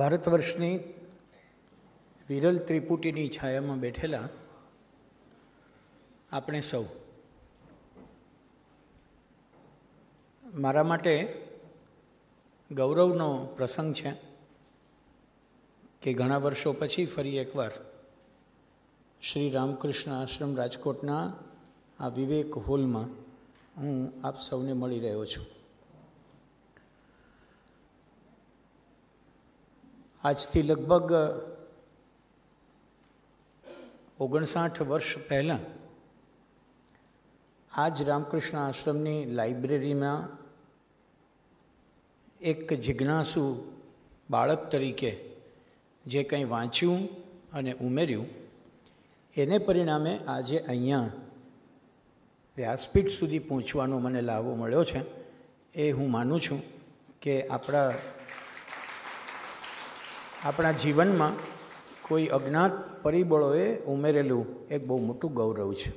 ભારત વર્ષની વિરલ ત્રિપુટીની છાયામાં બેઠેલા આપણે સૌ મારા માટે ગૌરવનો પ્રસંગ છે કે ઘણા વર્ષો પછી ફરી એકવાર શ્રી રામકૃષ્ણ આશ્રમ રાજકોટના આ વિવેક હોલમાં હું આપ સૌને મળી રહ્યો છું આજથી લગભગ ઓગણસાઠ વર્ષ પહેલાં આ જ રામકૃષ્ણ આશ્રમની લાઇબ્રેરીમાં એક જિજ્ઞાસુ બાળક તરીકે જે કંઈ વાંચ્યું અને ઉમેર્યું એને પરિણામે આજે અહીંયા વ્યાસપીઠ સુધી પહોંચવાનો મને લાવો મળ્યો છે એ હું માનું છું કે આપણા આપણા જીવનમાં કોઈ અજ્ઞાત પરિબળોએ ઉમેરેલું એક બહુ મોટું ગૌરવ છે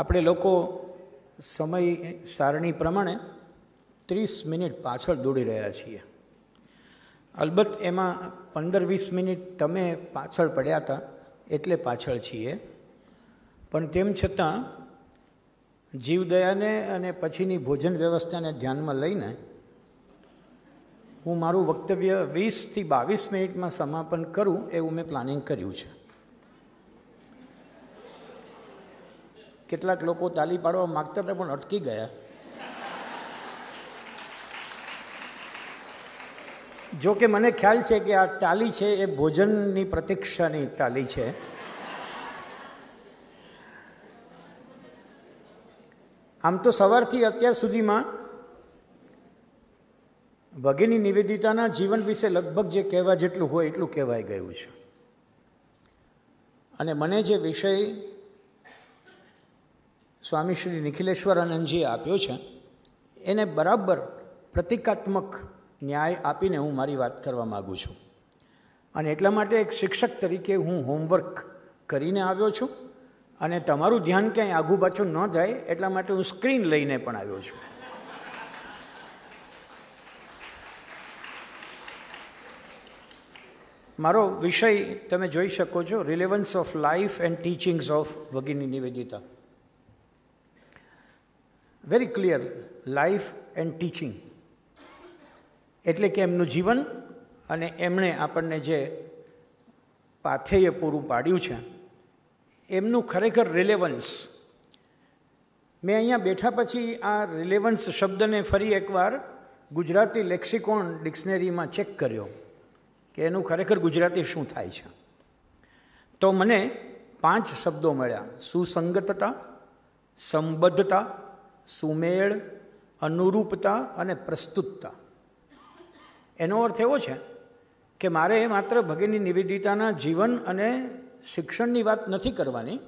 આપણે લોકો સમય સારણી પ્રમાણે ત્રીસ મિનિટ પાછળ દોડી રહ્યા છીએ અલબત્ત એમાં પંદર વીસ મિનિટ તમે પાછળ પડ્યા હતા એટલે પાછળ છીએ પણ તેમ છતાં જીવદયાને અને પછીની ભોજન વ્યવસ્થાને ધ્યાનમાં લઈને હું મારું વક્તવ્ય વીસથી બાવીસ મિનિટમાં સમાપન કરું એવું મેં પ્લાનિંગ કર્યું છે કેટલાક લોકો તાલી પાડવા માગતા હતા પણ અટકી ગયા જો કે મને ખ્યાલ છે કે આ તાલી છે એ ભોજનની પ્રતીક્ષાની તાલી છે આમ તો સવારથી અત્યાર સુધીમાં ભગિની નિવેદિતાના જીવન વિશે લગભગ જે કહેવા જેટલું હોય એટલું કહેવાઈ ગયું છે અને મને જે વિષય સ્વામી શ્રી નિખિલેશ્વર નિખિલેશ્વરાનંદજીએ આપ્યો છે એને બરાબર પ્રતિકાત્મક ન્યાય આપીને હું મારી વાત કરવા માગું છું અને એટલા માટે એક શિક્ષક તરીકે હું હોમવર્ક કરીને આવ્યો છું અને તમારું ધ્યાન ક્યાંય આઘું પાછું ન જાય એટલા માટે હું સ્ક્રીન લઈને પણ આવ્યો છું મારો વિષય તમે જોઈ શકો છો relevance of life and teachings of Bhagini Nivedita very clear life and teaching એટલે કે એમનું જીવન અને એમણે આપણને જે પાથેય પૂરું પાડ્યું છે એમનું ખરેખર રિલેવન્સ મેં અહીંયા બેઠા પછી આ રિલેવન્સ શબ્દને ફરી એકવાર ગુજરાતી લેક્સિકોન ડિક્શનરીમાં ચેક કર્યો કે એનું ખરેખર ગુજરાતી શું થાય છે તો મને પાંચ શબ્દો મળ્યા સુસંગતતા સંબદ્ધતા સુમેળ અનુરૂપતા અને પ્રસ્તુતતા એનો અર્થ એવો છે કે મારે એ માત્ર ભગિની નિવેદિતાના જીવન અને શિક્ષણની વાત નથી કરવાની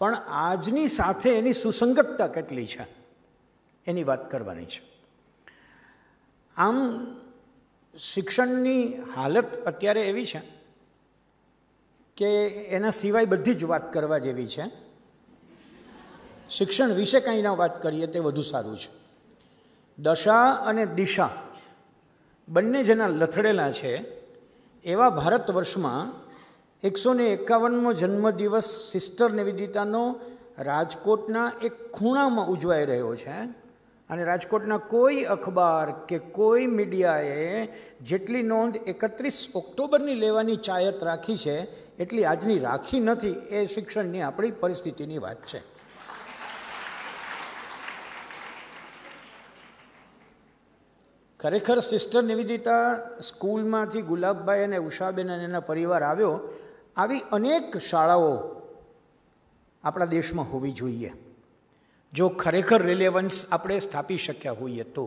પણ આજની સાથે એની સુસંગતતા કેટલી છે એની વાત કરવાની છે આમ શિક્ષણની હાલત અત્યારે એવી છે કે એના સિવાય બધી જ વાત કરવા જેવી છે શિક્ષણ વિશે કાંઈ ના વાત કરીએ તે વધુ સારું છે દશા અને દિશા બંને જેના લથડેલા છે એવા ભારત વર્ષમાં એકસો ને એકાવનમો જન્મદિવસ સિસ્ટર નિવેદિતાનો રાજકોટના એક ખૂણામાં ઉજવાઈ રહ્યો છે અને રાજકોટના કોઈ અખબાર કે કોઈ મીડિયાએ જેટલી નોંધ એકત્રીસ ઓક્ટોબરની લેવાની ચાયત રાખી છે એટલી આજની રાખી નથી એ શિક્ષણની આપણી પરિસ્થિતિની વાત છે ખરેખર સિસ્ટર નિવેદિતા સ્કૂલમાંથી ગુલાબભાઈ અને ઉષાબેન અને એના પરિવાર આવ્યો આવી અનેક શાળાઓ આપણા દેશમાં હોવી જોઈએ જો ખરેખર રિલેવન્સ આપણે સ્થાપી શક્યા હોઈએ તો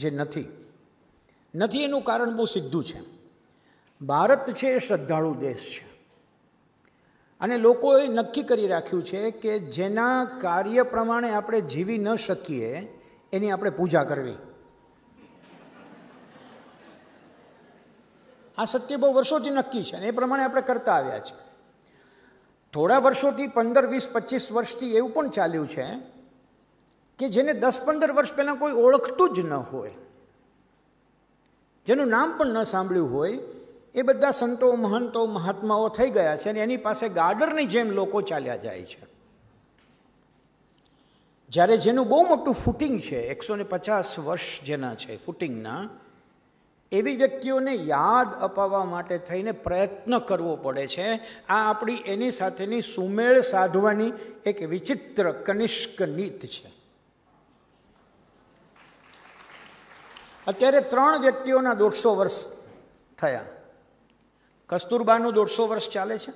જે નથી નથી એનું કારણ બહુ સીધું છે ભારત છે એ શ્રદ્ધાળુ દેશ છે અને લોકોએ નક્કી કરી રાખ્યું છે કે જેના કાર્ય પ્રમાણે આપણે જીવી ન શકીએ એની આપણે પૂજા કરવી આ સત્ય બહુ વર્ષોથી નક્કી છે અને એ પ્રમાણે આપણે કરતા આવ્યા છીએ થોડા વર્ષોથી પંદર વીસ પચીસ વર્ષથી એવું પણ ચાલ્યું છે કે જેને દસ પંદર વર્ષ પહેલાં કોઈ ઓળખતું જ ન હોય જેનું નામ પણ ન સાંભળ્યું હોય એ બધા સંતો મહંતો મહાત્માઓ થઈ ગયા છે અને એની પાસે ગાર્ડરની જેમ લોકો ચાલ્યા જાય છે જ્યારે જેનું બહુ મોટું ફૂટિંગ છે એકસો ને પચાસ વર્ષ જેના છે ફૂટિંગના એવી વ્યક્તિઓને યાદ અપાવવા માટે થઈને પ્રયત્ન કરવો પડે છે આ આપણી એની સાથેની સુમેળ સાધવાની એક વિચિત્ર કનિષ્ક નીત છે અત્યારે ત્રણ વ્યક્તિઓના દોઢસો વર્ષ થયા કસ્તુરબાનું દોઢસો વર્ષ ચાલે છે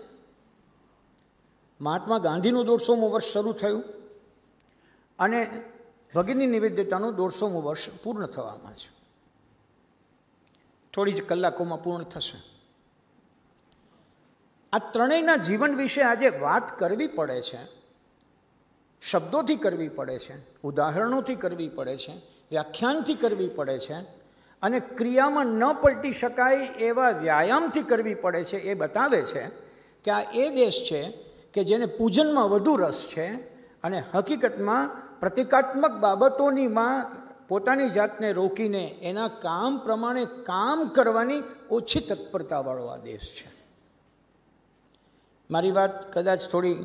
મહાત્મા ગાંધીનું દોઢસોમું વર્ષ શરૂ થયું અને ભગિની નિવેદ્યતાનું દોઢસોમું વર્ષ પૂર્ણ થવામાં છે થોડી જ કલાકોમાં પૂર્ણ થશે આ ત્રણેયના જીવન વિશે આજે વાત કરવી પડે છે શબ્દોથી કરવી પડે છે ઉદાહરણોથી કરવી પડે છે વ્યાખ્યાનથી કરવી પડે છે અને ક્રિયામાં ન પલટી શકાય એવા વ્યાયામથી કરવી પડે છે એ બતાવે છે કે આ એ દેશ છે કે જેને પૂજનમાં વધુ રસ છે અને હકીકતમાં પ્રતિકાત્મક બાબતોનીમાં પોતાની જાતને રોકીને એના કામ પ્રમાણે કામ કરવાની ઓછી તત્પરતાવાળો આ દેશ છે મારી વાત કદાચ થોડી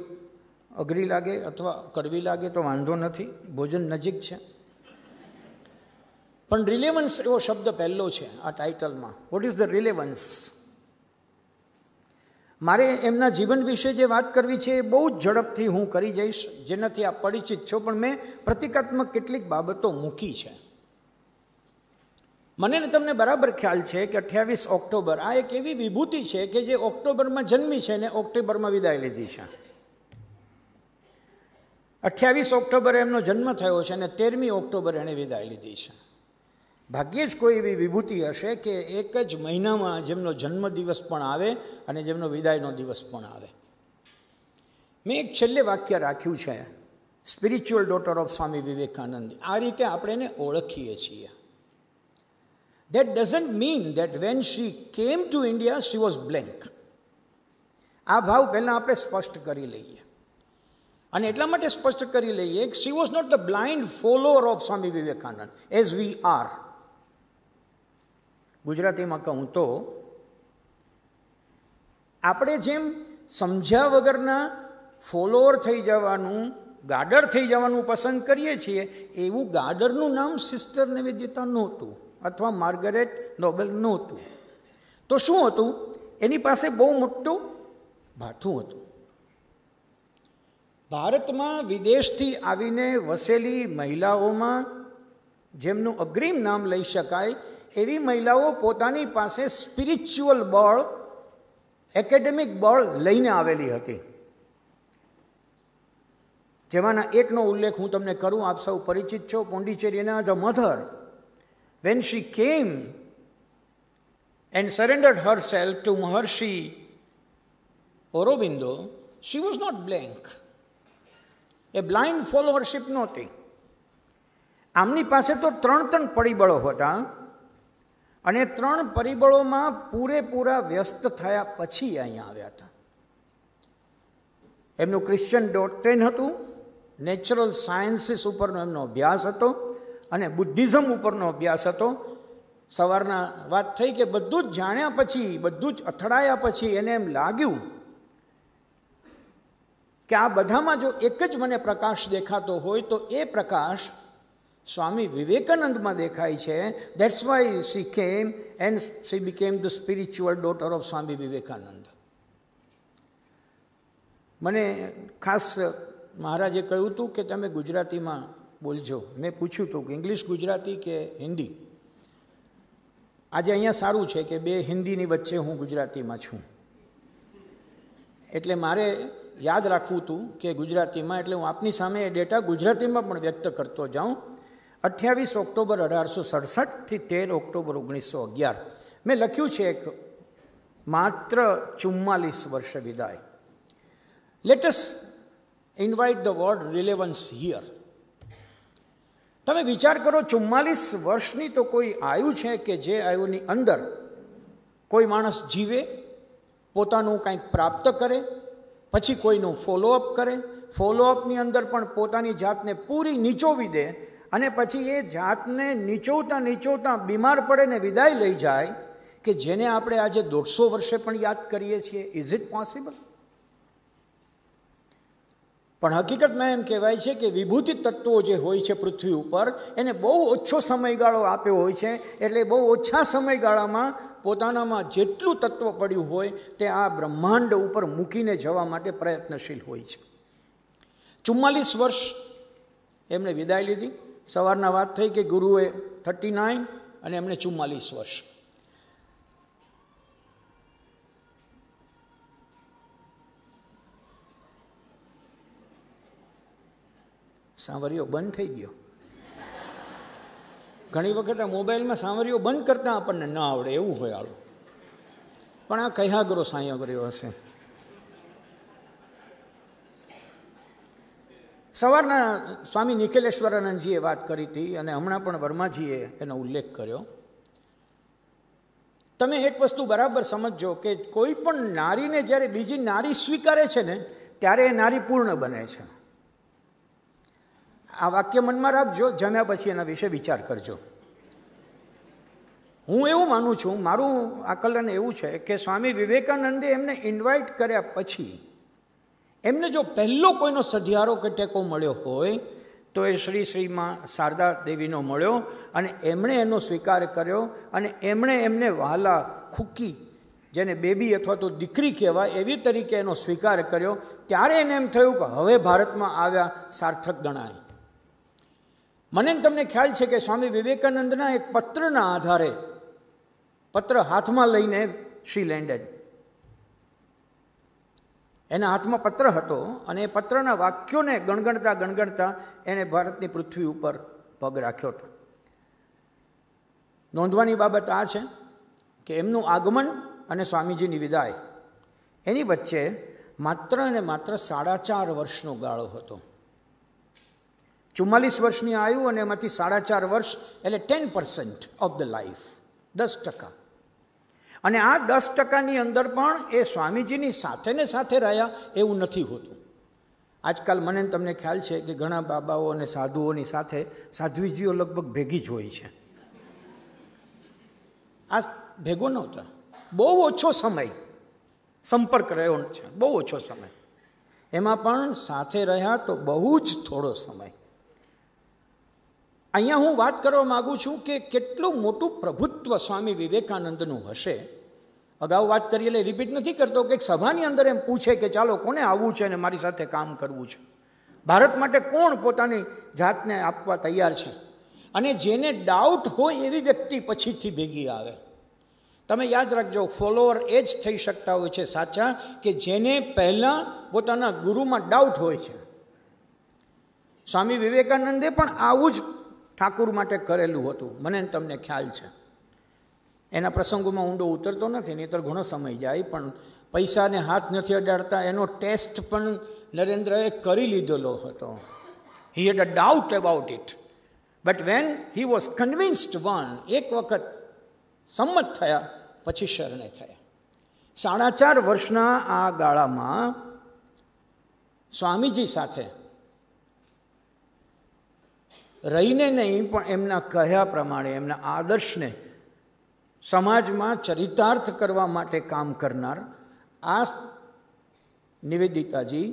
અઘરી લાગે અથવા કડવી લાગે તો વાંધો નથી ભોજન નજીક છે પણ રિલેવન્સ એવો શબ્દ પહેલો છે આ ટાઇટલમાં વોટ ઇઝ ધ રિલેવન્સ મારે એમના જીવન વિશે જે વાત કરવી છે એ બહુ જ ઝડપથી હું કરી જઈશ જેનાથી આ પરિચિત છો પણ મેં પ્રતિકાત્મક કેટલીક બાબતો મૂકી છે મને ને તમને બરાબર ખ્યાલ છે કે અઠ્યાવીસ ઓક્ટોબર આ એક એવી વિભૂતિ છે કે જે ઓક્ટોબરમાં જન્મી છે ને ઓક્ટોબરમાં વિદાય લીધી છે અઠ્યાવીસ ઓક્ટોબરે એમનો જન્મ થયો છે અને તેરમી ઓક્ટોબરે એણે વિદાય લીધી છે ભાગ્યે જ કોઈ એવી વિભૂતિ હશે કે એક જ મહિનામાં જેમનો જન્મદિવસ પણ આવે અને જેમનો વિદાયનો દિવસ પણ આવે મેં એક છેલ્લે વાક્ય રાખ્યું છે spiritual daughter of Swami Vivekananda આ રીતે આપણે એને ઓળખીએ છીએ that doesn't mean that when she came to India she was blank આ ભાવ પહેલાં આપણે સ્પષ્ટ કરી લઈએ અને એટલા માટે સ્પષ્ટ કરી લઈએ કે she was not the blind follower of Swami Vivekananda as we are ગુજરાતીમાં કહું તો આપણે જેમ સમજ્યા વગરના ફોલોઅર થઈ જવાનું ગાડર થઈ જવાનું પસંદ કરીએ છીએ એવું ગાડરનું નામ સિસ્ટર નિવેદ્યતા નહોતું અથવા માર્ગરેટ નોબલ નહોતું તો શું હતું એની પાસે બહુ મોટું ભાથું હતું ભારતમાં વિદેશથી આવીને વસેલી મહિલાઓમાં જેમનું અગ્રીમ નામ લઈ શકાય એવી મહિલાઓ પોતાની પાસે સ્પિરિચ્યુઅલ બળ એકેડેમિક બળ લઈને આવેલી હતી જેમાંના એકનો ઉલ્લેખ હું તમને કરું આપ સૌ પરિચિત છો પોંડિચેરીના the mother when she came and surrendered herself to Maharshi Aurobindo she was not blank એ બ્લાઇન્ડ ફોલોઅરશિપ નહોતી આમની પાસે તો ત્રણ ત્રણ પરિબળો હતા અને ત્રણ પરિબળોમાં પૂરેપૂરા વ્યસ્ત થયા પછી અહીંયા આવ્યા હતા એમનું ક્રિશ્ચન ડોક્ટ્રેન હતું નેચરલ સાયન્સીસ ઉપરનો એમનો અભ્યાસ હતો અને બુદ્ધિઝમ ઉપરનો અભ્યાસ હતો સવારના વાત થઈ કે બધું જ જાણ્યા પછી બધું જ અથડાયા પછી એને એમ લાગ્યું કે આ બધામાં જો એક જ મને પ્રકાશ દેખાતો હોય તો એ પ્રકાશ સ્વામી વિવેકાનંદમાં દેખાય છે that's why she came and she became the spiritual daughter of Swami Vivekananda મને ખાસ મહારાજે કહ્યું હતું કે તમે ગુજરાતીમાં બોલજો મેં પૂછ્યું હતું કે ઇંગ્લિશ ગુજરાતી કે હિન્દી આજે અહીંયા સારું છે કે બે હિન્દીની વચ્ચે હું ગુજરાતીમાં છું એટલે મારે યાદ રાખવું હતું કે ગુજરાતીમાં એટલે હું આપની સામે એ ડેટા ગુજરાતીમાં પણ વ્યક્ત કરતો જાઉં અઠ્યાવીસ ઓક્ટોબર અઢારસો સડસઠથી તેર ઓક્ટોબર ઓગણીસો અગિયાર મેં લખ્યું છે એક માત્ર ચુમ્માલીસ વર્ષ વિદાય let's invite the word relevance here તમે વિચાર કરો ચુમ્માલીસ વર્ષની તો કોઈ આયુ છે કે જે આયુની અંદર કોઈ માણસ જીવે પોતાનું કાંઈક પ્રાપ્ત કરે પછી કોઈનું ફોલોઅપ કરે ફોલોઅપની અંદર પણ પોતાની જાતને પૂરી નીચોવી દે અને પછી એ જાતને નીચોવતા નીચોતા બીમાર પડે ને વિદાય લઈ જાય કે જેને આપણે આજે દોઢસો વર્ષે પણ યાદ કરીએ છીએ ઇઝ ઇટ પોસિબલ પણ હકીકતમાં એમ કહેવાય છે કે વિભૂતિ તત્વો જે હોય છે પૃથ્વી ઉપર એને બહુ ઓછો સમયગાળો આપ્યો હોય છે એટલે બહુ ઓછા સમયગાળામાં પોતાનામાં જેટલું તત્વ પડ્યું હોય તે આ બ્રહ્માંડ ઉપર મૂકીને જવા માટે પ્રયત્નશીલ હોય છે ચુમ્માલીસ વર્ષ એમણે વિદાય લીધી સવારના વાત થઈ કે ગુરુએ થર્ટી નાઇન અને એમને ચુમ્માલીસ વર્ષ સાંવરિયો બંધ થઈ ગયો ઘણી વખત આ મોબાઈલમાં સાંવરિયો બંધ કરતાં આપણને ન આવડે એવું હોય આવું પણ આ કયાગરો સાંયગર્યો હશે સવારના સ્વામી નિખિલેશ્વરાનંદજીએ વાત કરી હતી અને હમણાં પણ વર્માજીએ એનો ઉલ્લેખ કર્યો તમે એક વસ્તુ બરાબર સમજજો કે કોઈ પણ નારીને જ્યારે બીજી નારી સ્વીકારે છે ને ત્યારે એ નારી પૂર્ણ બને છે આ વાક્ય મનમાં રાખજો જમ્યા પછી એના વિશે વિચાર કરજો હું એવું માનું છું મારું આકલન એવું છે કે સ્વામી વિવેકાનંદે એમને ઇન્વાઇટ કર્યા પછી એમને જો પહેલો કોઈનો સધિયારો કે ટેકો મળ્યો હોય તો એ શ્રી શ્રીમાં શારદા દેવીનો મળ્યો અને એમણે એનો સ્વીકાર કર્યો અને એમણે એમને વહાલા ખૂકી જેને બેબી અથવા તો દીકરી કહેવાય એવી તરીકે એનો સ્વીકાર કર્યો ત્યારે એને એમ થયું કે હવે ભારતમાં આવ્યા સાર્થક ગણાય મને તમને ખ્યાલ છે કે સ્વામી વિવેકાનંદના એક પત્રના આધારે પત્ર હાથમાં લઈને શ્રી લેન્ડેડ એના હાથમાં પત્ર હતો અને એ પત્રના વાક્યોને ગણગણતા ગણગણતા એણે ભારતની પૃથ્વી ઉપર પગ રાખ્યો હતો નોંધવાની બાબત આ છે કે એમનું આગમન અને સ્વામીજીની વિદાય એની વચ્ચે માત્ર અને માત્ર સાડા ચાર વર્ષનો ગાળો હતો ચુમ્માલીસ વર્ષની આયુ અને એમાંથી સાડા ચાર વર્ષ એટલે ten percent of the life દસ ટકા અને આ દસ ટકાની અંદર પણ એ સ્વામીજીની સાથે ને સાથે રહ્યા એવું નથી હોતું આજકાલ મને તમને ખ્યાલ છે કે ઘણા બાબાઓ અને સાધુઓની સાથે સાધ્વીજીઓ લગભગ ભેગી જ હોય છે આ ભેગો નહોતા બહુ ઓછો સમય સંપર્ક રહ્યો છે બહુ ઓછો સમય એમાં પણ સાથે રહ્યા તો બહુ જ થોડો સમય અહીંયા હું વાત કરવા માગું છું કે કેટલું મોટું પ્રભુત્વ સ્વામી વિવેકાનંદનું હશે અગાઉ વાત કરી એટલે રિપીટ નથી કરતો કે સભાની અંદર એમ પૂછે કે ચાલો કોને આવવું છે અને મારી સાથે કામ કરવું છે ભારત માટે કોણ પોતાની જાતને આપવા તૈયાર છે અને જેને ડાઉટ હોય એવી વ્યક્તિ પછીથી ભેગી આવે તમે યાદ રાખજો ફોલોઅર એ જ થઈ શકતા હોય છે સાચા કે જેને પહેલાં પોતાના ગુરુમાં ડાઉટ હોય છે સ્વામી વિવેકાનંદે પણ આવું જ ઠાકુર માટે કરેલું હતું મને તમને ખ્યાલ છે એના પ્રસંગોમાં ઊંડો ઉતરતો નથી નહીં તો ઘણો સમય જાય પણ પૈસાને હાથ નથી અડાડતા એનો ટેસ્ટ પણ નરેન્દ્રએ કરી લીધેલો હતો he had a doubt about it but when he was convinced once એક વખત સંમત થયા પછી શરણે થયા સાડા ચાર વર્ષના આ ગાળામાં સ્વામીજી સાથે રહીને નહીં પણ એમના કહ્યા પ્રમાણે એમના આદર્શને સમાજમાં ચરિતાર્થ કરવા માટે કામ કરનાર આ નિવેદિતાજી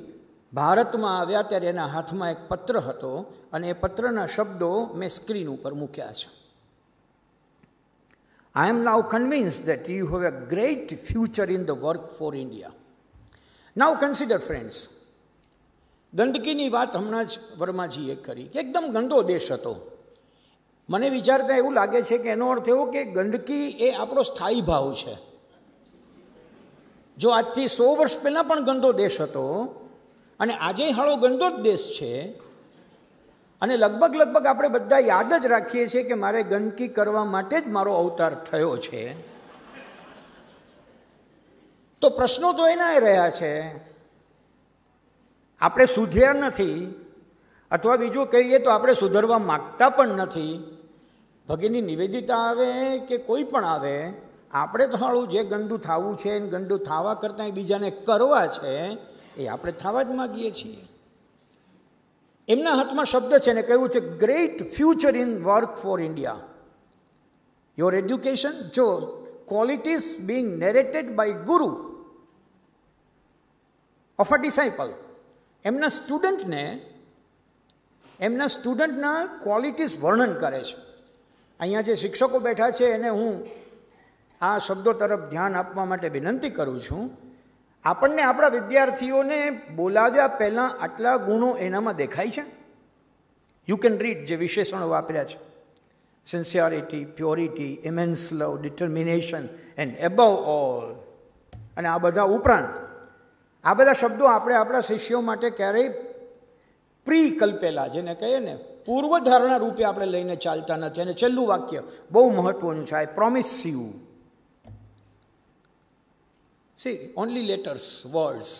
ભારતમાં આવ્યા ત્યારે એના હાથમાં એક પત્ર હતો અને એ પત્રના શબ્દો મેં સ્ક્રીન ઉપર મૂક્યા છે I am now convince that you have a great future in the work for India now consider friends ગંદકીની વાત હમણાં જ વર્માજીએ કરી કે એકદમ ગંદો દેશ હતો મને વિચારતા એવું લાગે છે કે એનો અર્થ એવો કે ગંદકી એ આપણો સ્થાયી ભાવ છે જો આજથી સો વર્ષ પહેલાં પણ ગંદો દેશ હતો અને આજે હાળો ગંદો જ દેશ છે અને લગભગ લગભગ આપણે બધા યાદ જ રાખીએ છીએ કે મારે ગંદકી કરવા માટે જ મારો અવતાર થયો છે તો પ્રશ્નો તો એના રહ્યા છે આપણે સુધર્યા નથી અથવા બીજું કહીએ તો આપણે સુધરવા માગતા પણ નથી ભગીની નિવેદિતા આવે કે કોઈ પણ આવે આપણે તો હાળું જે ગંદુ થવું છે એને ગંદુ થવા કરતાં બીજાને કરવા છે એ આપણે થવા જ માગીએ છીએ એમના હાથમાં શબ્દ છે ને કહ્યું છે great future in work for India your education જો qualities being narrated by guru of a disciple એમના સ્ટુડન્ટને એમના સ્ટુડન્ટના ક્વોલિટીઝ વર્ણન કરે છે અહીંયા જે શિક્ષકો બેઠા છે એને હું આ શબ્દો તરફ ધ્યાન આપવા માટે વિનંતી કરું છું આપણને આપણા વિદ્યાર્થીઓને બોલાવ્યા પહેલાં આટલા ગુણો એનામાં દેખાય છે યુ કેન રીડ જે વિશેષણો વાપર્યા છે sincerity purity immense love determination and above all અને આ બધા ઉપરાંત આ બધા શબ્દો આપણે આપણા શિષ્યો માટે ક્યારેય પ્રીકલ્પેલા છે ને કહીએ ને પૂર્વધારણા રૂપે આપણે લઈને ચાલતા હતા ને છેલ્લું વાક્ય બહુ મહત્વનું છે આ promise you see only letters words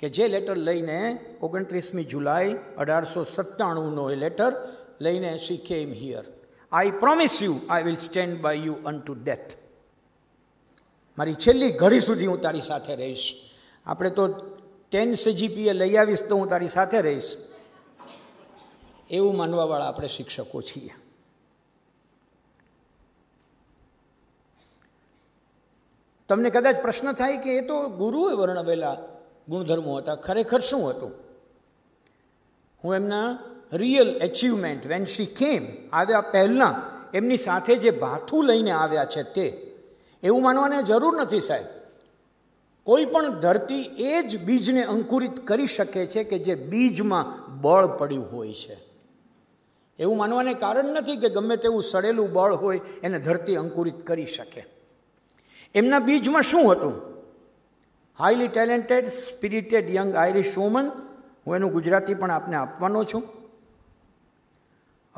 કે જે લેટર લઈને 29મી જુલાઈ 1897 નો એ લેટર લઈને શીખેમ here I promise you I will stand by you unto death મારી છેલ્લી ઘડી સુધી હું તારી સાથે રહીશ આપણે તો ટેન સીજીપીએ લઈ આવીશ તો હું તારી સાથે રહીશ એવું માનવાવાળા આપણે શિક્ષકો છીએ તમને કદાચ પ્રશ્ન થાય કે એ તો ગુરુએ વર્ણવેલા ગુણધર્મો હતા ખરેખર શું હતું હું એમના રિયલ એચિવમેન્ટ વેન શી કેમ આવ્યા પહેલાં એમની સાથે જે ભાથું લઈને આવ્યા છે તે એવું માનવાની જરૂર નથી સાહેબ કોઈ પણ ધરતી એ જ બીજને અંકુરિત કરી શકે છે કે જે બીજમાં બળ પડ્યું હોય છે એવું માનવાને કારણ નથી કે ગમે તેવું સડેલું બળ હોય એને ધરતી અંકુરિત કરી શકે એમના બીજમાં શું હતું highly talented spirited young Irish woman હું એનું ગુજરાતી પણ આપને આપવાનો છું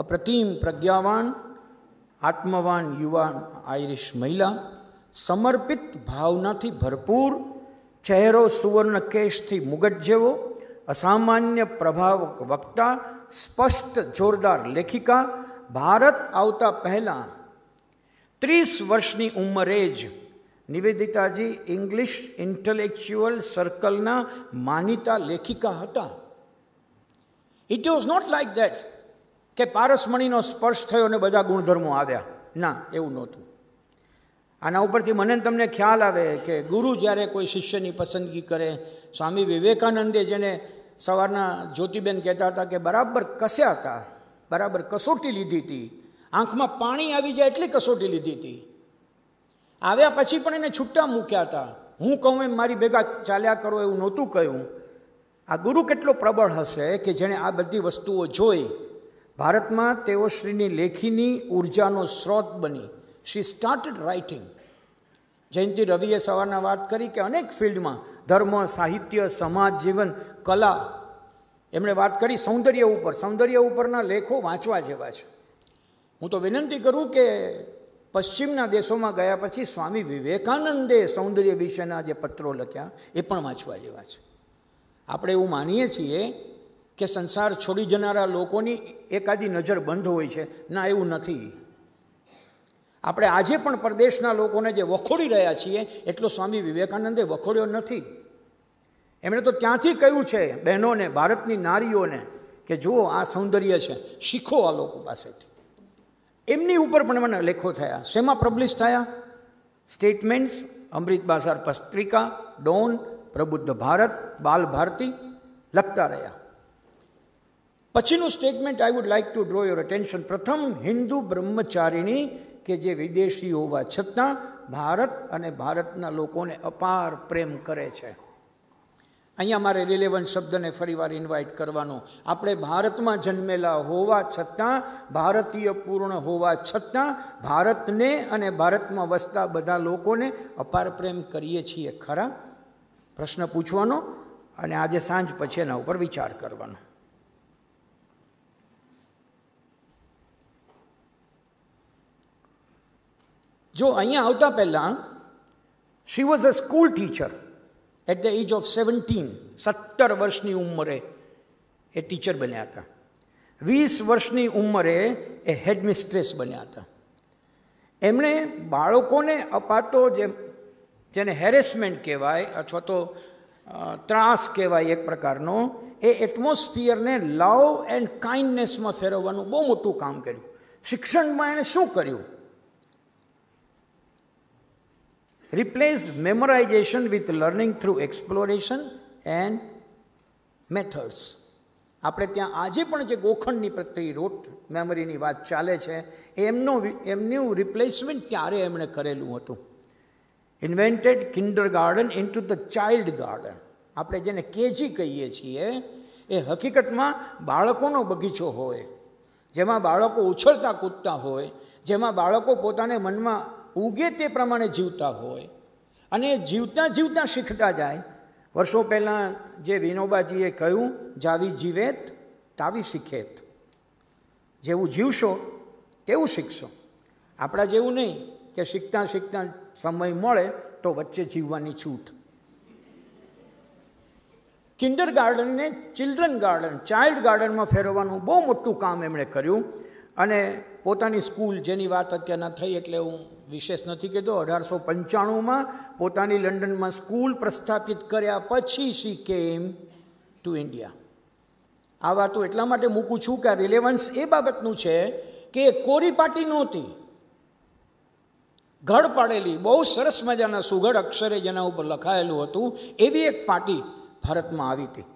અપ્રતિમ પ્રજ્ઞાવાન આત્મવાન યુવાન આયરિશ મહિલા સમર્પિત ભાવનાથી ભરપૂર ચહેરો સુવર્ણ કેશથી મુગટ જેવો અસામાન્ય પ્રભાવક વક્તા સ્પષ્ટ જોરદાર લેખિકા ભારત આવતા પહેલાં ત્રીસ વર્ષની ઉંમરે જ નિવેદિતાજી ઇંગ્લિશ ઇન્ટેલેક્ચ્યુઅલ સર્કલના માનીતા લેખિકા હતા it was not like that કે પારસમણીનો સ્પર્શ થયો અને બધા ગુણધર્મો આવ્યા ના એવું નહોતું આના ઉપરથી મને તમને ખ્યાલ આવે કે ગુરુ જ્યારે કોઈ શિષ્યની પસંદગી કરે સ્વામી વિવેકાનંદે જેને સવારના જ્યોતિબેન કહેતા હતા કે બરાબર કસ્યા હતા બરાબર કસોટી લીધી હતી આંખમાં પાણી આવી જાય એટલી કસોટી લીધી હતી આવ્યા પછી પણ એને છૂટા મૂક્યા હતા હું કહું એમ મારી ભેગા ચાલ્યા કરો એવું નહોતું કહ્યું આ ગુરુ કેટલો પ્રબળ હશે કે જેણે આ બધી વસ્તુઓ જોઈ ભારતમાં તેઓ શ્રીની લેખીની ઉર્જાનો સ્ત્રોત બની શી સ્ટાર્ટેડ રાઇટિંગ જયંતિ રવિએ સવારના વાત કરી કે અનેક ફિલ્ડમાં ધર્મ સાહિત્ય સમાજ જીવન કલા એમણે વાત કરી સૌંદર્ય ઉપર સૌંદર્ય ઉપરના લેખો વાંચવા જેવા છે હું તો વિનંતી કરું કે પશ્ચિમના દેશોમાં ગયા પછી સ્વામી વિવેકાનંદે સૌંદર્ય વિશેના જે પત્રો લખ્યા એ પણ વાંચવા જેવા છે આપણે એવું માનીએ છીએ કે સંસાર છોડી જનારા લોકોની એકાદી નજર બંધ હોય છે ના એવું નથી આપણે આજે પણ પરદેશના લોકોને જે વખોડી રહ્યા છીએ એટલો સ્વામી વિવેકાનંદે વખોડ્યો નથી એમણે તો ત્યાંથી કહ્યું છે બહેનોને ભારતની નારીઓને કે જુઓ આ સૌંદર્ય છે શીખો આ લોકો પાસેથી એમની ઉપર પણ મને લેખો થયા શેમાં પબ્લિશ થયા સ્ટેટમેન્ટ્સ અમૃત બાઝાર પત્રિકા ડોન પ્રબુદ્ધ ભારત બાલ ભારતી લખતા રહ્યા પછીનું statement I would like to draw your attention પ્રથમ હિન્દુ બ્રહ્મચારીની કે જે વિદેશી હોવા છતાં ભારત અને ભારતના લોકોને અપાર પ્રેમ કરે છે અહીંયા મારે રિલેવન શબ્દને ફરીવાર ઇન્વાઇટ કરવાનો આપણે ભારતમાં જન્મેલા હોવા છતાં ભારતીય પૂર્ણ હોવા છતાં ભારતને અને ભારતમાં વસતા બધા લોકોને અપાર પ્રેમ કરીએ છીએ ખરા પ્રશ્ન પૂછવાનો અને આજે સાંજ પછી એના ઉપર વિચાર કરવાનો જો અહીંયા આવતા પહેલાં she was a school teacher at the age of seventeen સત્તર વર્ષની ઉંમરે એ ટીચર બન્યા હતા વીસ વર્ષની ઉંમરે એ હેડમિસ્ટ્રેસ બન્યા હતા એમણે બાળકોને અપાતો જે જેને હેરેસમેન્ટ કહેવાય અથવા તો ત્રાસ કહેવાય એક પ્રકારનો એ એટમોસ્ફિયરને લવ એન્ડ કાઇન્ડનેસમાં ફેરવવાનું બહુ મોટું કામ કર્યું શિક્ષણમાં એણે શું કર્યું replaced memorization with learning through exploration and methods આપણે ત્યાં આજે પણ જે ગોખણની પ્રત્યે રોટ મેમરીની વાત ચાલે છે એમનો એમનું રિપ્લેસમેન્ટ ત્યારે એમણે કરેલું હતું invented kindergarten into the child garden આપણે જેને કેજી કહીએ છીએ એ હકીકતમાં બાળકોનો બગીચો હોય જેમાં બાળકો ઉછળતા કૂદતા હોય જેમાં બાળકો પોતાને મનમાં ઉગે તે પ્રમાણે જીવતા હોય અને જીવતા જીવતા શીખતા જાય વર્ષો પહેલાં જે વિનોબાજીએ કહ્યું જાવી જીવેત તાવી શીખેત જેવું જીવશો તેવું શીખશો આપણા જેવું નહીં કે શીખતા શીખતા સમય મળે તો વચ્ચે જીવવાની છૂટ કિન્ડર ગાર્ડનને ચિલ્ડ્રન ગાર્ડન ચાઇલ્ડ ગાર્ડનમાં ફેરવવાનું બહુ મોટું કામ એમણે કર્યું અને પોતાની સ્કૂલ જેની વાત અત્યારના થઈ એટલે હું વિશેષ નથી કહેતો અઢારસો પંચાણુંમાં પોતાની લંડનમાં સ્કૂલ પ્રસ્થાપિત કર્યા પછી શી કેમ ટુ ઇન્ડિયા આ વાત હું એટલા માટે મૂકું છું કે આ રિલેવન્સ એ બાબતનું છે કે કોરી પાટી નહોતી ઘડ પાડેલી બહુ સરસ મજાના સુઘડ અક્ષરે જેના ઉપર લખાયેલું હતું એવી એક પાર્ટી ભારતમાં આવી હતી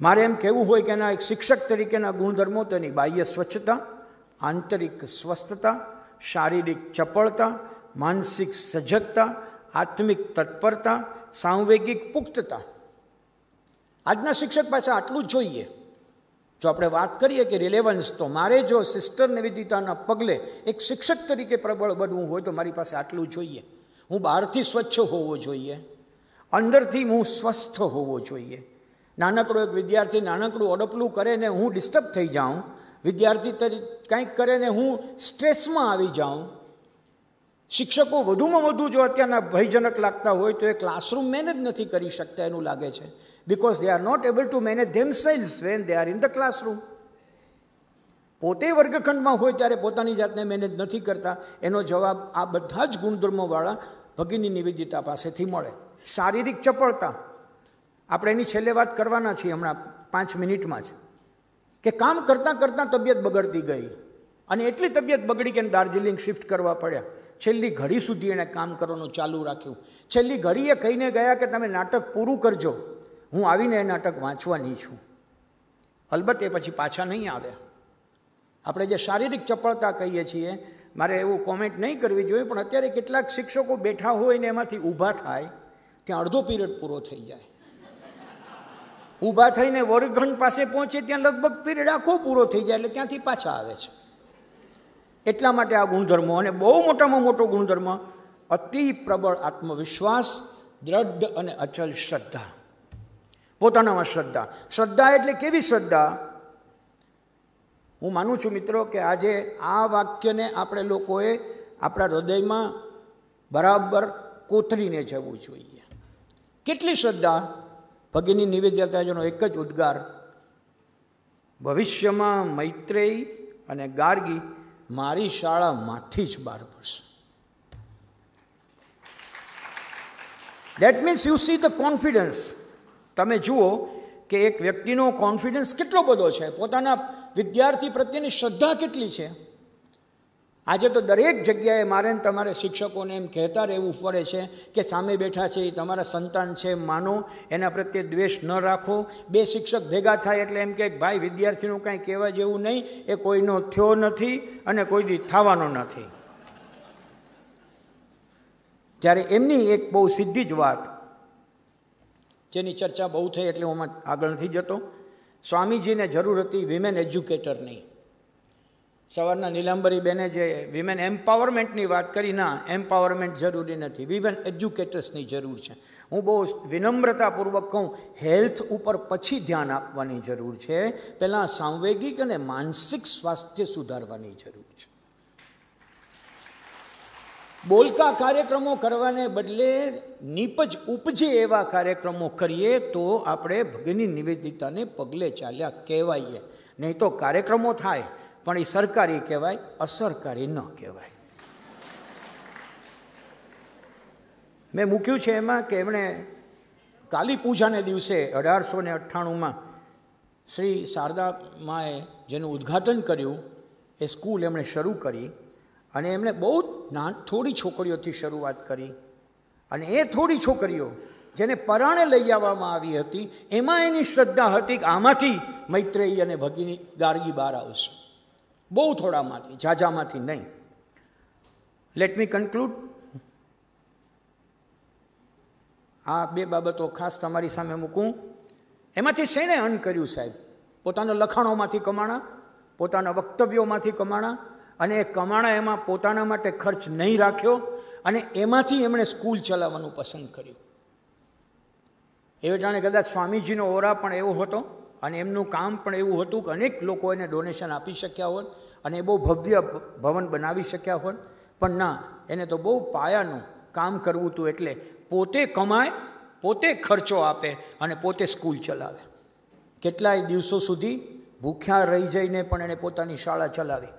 મારે એમ કહેવું હોય કે એના એક શિક્ષક તરીકેના ગુણધર્મો તેની બાહ્ય સ્વચ્છતા આંતરિક સ્વસ્થતા શારીરિક ચપળતા માનસિક સજગતા આત્મિક તત્પરતા સાંવેગિક પુખ્તતા આજના શિક્ષક પાસે આટલું જ જોઈએ જો આપણે વાત કરીએ કે રિલેવન્સ તો મારે જો સિસ્ટર નિવેદિતાના પગલે એક શિક્ષક તરીકે પ્રબળ બનવું હોય તો મારી પાસે આટલું જોઈએ હું બહારથી સ્વચ્છ હોવો જોઈએ અંદરથી હું સ્વસ્થ હોવો જોઈએ નાનકડો એક વિદ્યાર્થી નાનકડું અડપલું કરે ને હું ડિસ્ટર્બ થઈ જાઉં વિદ્યાર્થી તરીકે કંઈક કરે ને હું સ્ટ્રેસમાં આવી જાઉં શિક્ષકો વધુમાં વધુ જો અત્યારના ભયજનક લાગતા હોય તો એ ક્લાસરૂમ મેનેજ નથી કરી શકતા એનું લાગે છે because they are not able to manage themselves when they are in the classroom પોતે વર્ગખંડમાં હોય ત્યારે પોતાની જાતને મેનેજ નથી કરતા એનો જવાબ આ બધા જ ગુણધર્મોવાળા ભગીની નિવેદિતા પાસેથી મળે શારીરિક ચપળતા આપણે એની છેલ્લે વાત કરવાના છીએ હમણાં પાંચ મિનિટમાં જ કે કામ કરતાં કરતાં તબિયત બગડતી ગઈ અને એટલી તબિયત બગડી કે દાર્જિલિંગ શિફ્ટ કરવા પડ્યા છેલ્લી ઘડી સુધી એણે કામ કરવાનું ચાલુ રાખ્યું છેલ્લી ઘડીએ કહીને ગયા કે તમે નાટક પૂરું કરજો હું આવીને એ નાટક વાંચવાની છું અલબત્ત એ પછી પાછા નહીં આવ્યા આપણે જે શારીરિક ચપળતા કહીએ છીએ મારે એવું કોમેન્ટ નહીં કરવી જોઈએ પણ અત્યારે કેટલાક શિક્ષકો બેઠા હોય ને એમાંથી ઊભા થાય ત્યાં અડધો પીરિયડ પૂરો થઈ જાય ઊભા થઈને વર્ગખંડ પાસે પહોંચે ત્યાં લગભગ પીરિયડ આખો પૂરો થઈ જાય એટલે ત્યાંથી પાછા આવે છે એટલા માટે આ ગુણધર્મો અને બહુ મોટામાં મોટો ગુણધર્મ અતિ પ્રબળ આત્મવિશ્વાસ દ્રઢ અને અચલ શ્રદ્ધા પોતાનામાં શ્રદ્ધા શ્રદ્ધા એટલે કેવી શ્રદ્ધા હું માનું છું મિત્રો કે આજે આ વાક્યને આપણે લોકોએ આપણા હૃદયમાં બરાબર કોતરીને જવું જોઈએ કેટલી શ્રદ્ધા ભગિની નિવેદ્યતાજનો એક જ ઉદ્ગાર ભવિષ્યમાં મૈત્રેય અને ગાર્ગી મારી શાળામાંથી જ બહાર પડશે that means you see the confidence તમે જુઓ કે એક વ્યક્તિનો કોન્ફિડન્સ કેટલો બધો છે પોતાના વિદ્યાર્થી પ્રત્યેની શ્રદ્ધા કેટલી છે આજે તો દરેક જગ્યાએ મારે તમારે શિક્ષકોને એમ કહેતા રહેવું પડે છે કે સામે બેઠા છે એ તમારા સંતાન છે માનો એના પ્રત્યે દ્વેષ ન રાખો બે શિક્ષક ભેગા થાય એટલે એમ કે ભાઈ વિદ્યાર્થીનું કાંઈ કહેવા જેવું નહીં એ કોઈનો થયો નથી અને કોઈ દી થવાનો નથી જ્યારે એમની એક બહુ સીધી જ વાત જેની ચર્ચા બહુ થઈ એટલે હું આગળ નથી જતો સ્વામીજીને જરૂર હતી વિમેન એજ્યુકેટરની સવારના નીલાંબરી બેને જે વિમેન એમ્પાવરમેન્ટની વાત કરી ના એમ્પાવરમેન્ટ જરૂરી નથી વિમેન એજ્યુકેટર્સની જરૂર છે હું બહુ વિનમ્રતાપૂર્વક કહું હેલ્થ ઉપર પછી ધ્યાન આપવાની જરૂર છે પહેલાં સાંવેગિક અને માનસિક સ્વાસ્થ્ય સુધારવાની જરૂર છે બોલકા કાર્યક્રમો કરવાને બદલે નીપજ ઉપજે એવા કાર્યક્રમો કરીએ તો આપણે ભગની નિવેદિતાને પગલે ચાલ્યા કહેવાઈએ નહીં તો કાર્યક્રમો થાય પણ એ સરકારી કહેવાય અસરકારી ન કહેવાય મેં મૂક્યું છે એમાં કે એમણે કાલી પૂજાને દિવસે અઢારસો ને અઠ્ઠાણુંમાં શ્રી શારદા માએ જેનું ઉદ્ઘાટન કર્યું એ સ્કૂલ એમણે શરૂ કરી અને એમણે બહુ નાન થોડી છોકરીઓથી શરૂઆત કરી અને એ થોડી છોકરીઓ જેને પરાણે લઈ આવવામાં આવી હતી એમાં એની શ્રદ્ધા હતી કે આમાંથી મૈત્રેયી અને ભગીની ગાર્ગી બહાર આવશે બહુ થોડામાંથી ઝાઝામાંથી નહીં લેટ મી કન્ક્લુડ આ બે બાબતો ખાસ તમારી સામે મૂકું એમાંથી શેણે અન્ન કર્યું સાહેબ પોતાના લખાણોમાંથી કમાણા પોતાના વક્તવ્યોમાંથી કમાણા અને એ કમાણા એમાં પોતાના માટે ખર્ચ નહીં રાખ્યો અને એમાંથી એમણે સ્કૂલ ચલાવવાનું પસંદ કર્યું એ જાણે કદાચ સ્વામીજીનો ઓરા પણ એવો હતો અને એમનું કામ પણ એવું હતું કે અનેક લોકો એને ડોનેશન આપી શક્યા હોત અને એ બહુ ભવ્ય ભવન બનાવી શક્યા હોત પણ ના એને તો બહુ પાયાનું કામ કરવું હતું એટલે પોતે કમાય પોતે ખર્ચો આપે અને પોતે સ્કૂલ ચલાવે કેટલાય દિવસો સુધી ભૂખ્યા રહી જઈને પણ એણે પોતાની શાળા ચલાવી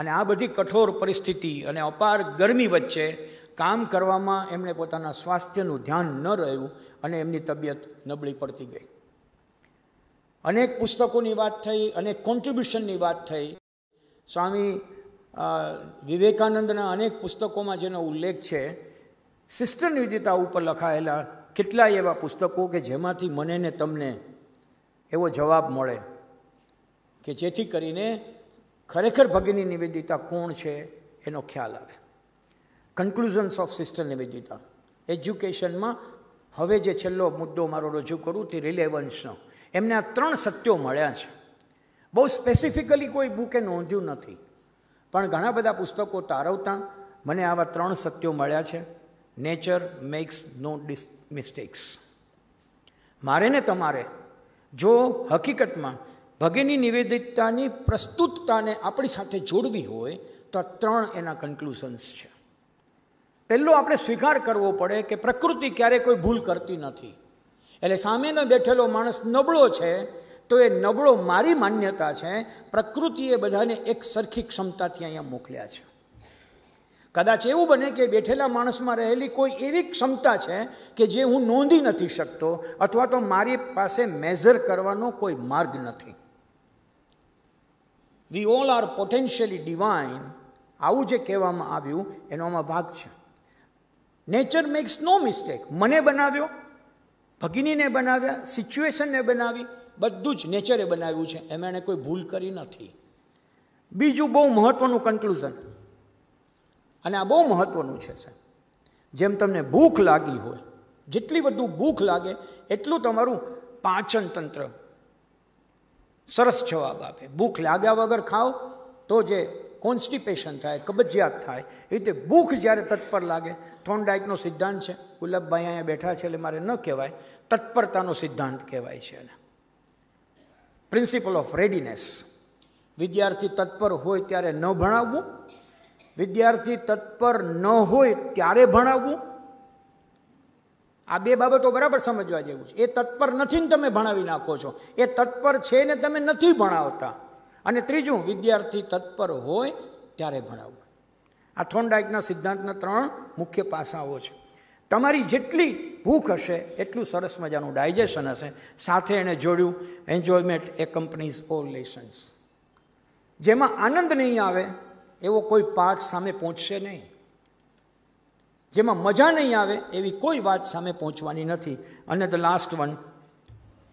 અને આ બધી કઠોર પરિસ્થિતિ અને અપાર ગરમી વચ્ચે કામ કરવામાં એમણે પોતાના સ્વાસ્થ્યનું ધ્યાન ન રહ્યું અને એમની તબિયત નબળી પડતી ગઈ અનેક પુસ્તકોની વાત થઈ અનેક કોન્ટ્રીબ્યુશનની વાત થઈ સ્વામી વિવેકાનંદના અનેક પુસ્તકોમાં જેનો ઉલ્લેખ છે સિસ્ટર નિવેદિતા ઉપર લખાયેલા કેટલાય એવા પુસ્તકો કે જેમાંથી મને ને તમને એવો જવાબ મળે કે જેથી કરીને ખરેખર ભગિની નિવેદિતા કોણ છે એનો ખ્યાલ આવે કન્ક્લુઝન્સ ઓફ સિસ્ટર નિવેદિતા એજ્યુકેશનમાં હવે જે છેલ્લો મુદ્દો મારો રજૂ કરું તે રિલેવન્સનો એમને આ ત્રણ સત્યો મળ્યા છે બહુ સ્પેસિફિકલી કોઈ બુકે નોંધ્યું નથી પણ ઘણા બધા પુસ્તકો તારવતા મને આવા ત્રણ સત્યો મળ્યા છે નેચર મેક્સ નો ડિસ મિસ્ટેક્સ મારે ને તમારે જો હકીકતમાં ભગીની નિવેદિતતાની પ્રસ્તુતતાને આપણી સાથે જોડવી હોય તો ત્રણ એના કન્ક્લુઝન્સ છે પહેલો આપણે સ્વીકાર કરવો પડે કે પ્રકૃતિ ક્યારેય કોઈ ભૂલ કરતી નથી એટલે સામેનો બેઠેલો માણસ નબળો છે તો એ નબળો મારી માન્યતા છે પ્રકૃતિએ બધાને એક સરખી ક્ષમતાથી અહીંયા મોકલ્યા છે કદાચ એવું બને કે બેઠેલા માણસમાં રહેલી કોઈ એવી ક્ષમતા છે કે જે હું નોંધી નથી શકતો અથવા તો મારી પાસે મેઝર કરવાનો કોઈ માર્ગ નથી we all are potentially divine આવું જે કહેવામાં આવ્યું એનો આમાં ભાગ છે નેચર મેક્સ નો મિસ્ટેક મને બનાવ્યો ભગિનીને બનાવ્યા સિચ્યુએશનને બનાવી બધું જ નેચરે બનાવ્યું છે એમ એણે કોઈ ભૂલ કરી નથી બીજું બહુ મહત્ત્વનું કન્ક્લુઝન અને આ બહુ મહત્ત્વનું છે સાહેબ જેમ તમને ભૂખ લાગી હોય જેટલી બધું ભૂખ લાગે એટલું તમારું પાચન તંત્ર સરસ જવાબ આપે ભૂખ લાગ્યા વગર ખાઓ તો જે constipation થાય કબજિયાત થાય રીતે ભૂખ ત્યારે તત્પર લાગે થોન ડાઈક નો સિદ્ધાંત છે ઉલ્લભભાઈ આયા બેઠા છે એટલે મારે ન કહેવાય તત્પરતા નો સિદ્ધાંત કહેવાય છે ને principle of readiness વિદ્યાર્થી તત્પર હોય ત્યારે ન ભણાવું વિદ્યાર્થી તત્પર ન હોય ત્યારે ભણાવું આ બે બાબતો બરાબર સમજવા જેવું છે એ તત્પર નથી ને તમે ભણાવી નાખો છો એ તત્પર છે ને તમે નથી ભણાવતા અને ત્રીજું વિદ્યાર્થી તત્પર હોય ત્યારે ભણાવવું આ થોન્ડાઇકના સિદ્ધાંતના ત્રણ મુખ્ય પાસાઓ છે તમારી જેટલી ભૂખ હશે એટલું સરસ મજાનું ડાયજેશન હશે સાથે એણે જોડ્યું enjoyment accompanies all lessons જેમાં આનંદ નહીં આવે એવો કોઈ પાઠ સામે પહોંચશે નહીં જેમાં મજા નહીં આવે એવી કોઈ વાત સામે પહોંચવાની નથી અને the last one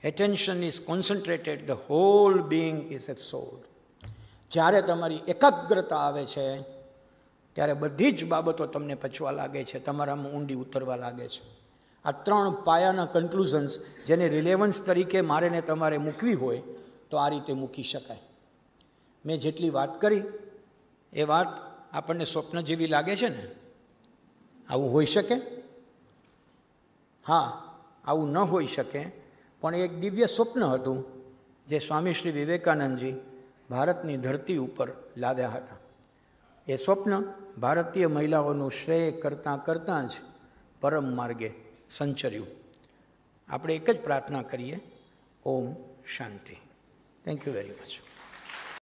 attention is concentrated the whole being is a sold જ્યારે તમારી એકાગ્રતા આવે છે ત્યારે બધી જ બાબતો તમને પચવા લાગે છે તમારામાં ઊંડી ઉતરવા લાગે છે આ ત્રણ પાયાના કન્ક્લુઝન્સ જેને રિલેવન્સ તરીકે મારે ને તમારે મૂકવી હોય તો આ રીતે મૂકી શકાય મેં જેટલી વાત કરી એ વાત આપણને સ્વપ્ન જેવી લાગે છે ને આવું હોઈ શકે હા આવું ન હોઈ શકે પણ એક દિવ્ય સ્વપ્ન હતું જે સ્વામી શ્રી વિવેકાનંદજી ભારતની ધરતી ઉપર લાવ્યા હતા એ સ્વપ્ન ભારતીય મહિલાઓનું શ્રેય કરતાં કરતાં જ પરમ માર્ગે સંચર્યું આપણે એક જ પ્રાર્થના કરીએ Om Shanti thank you very much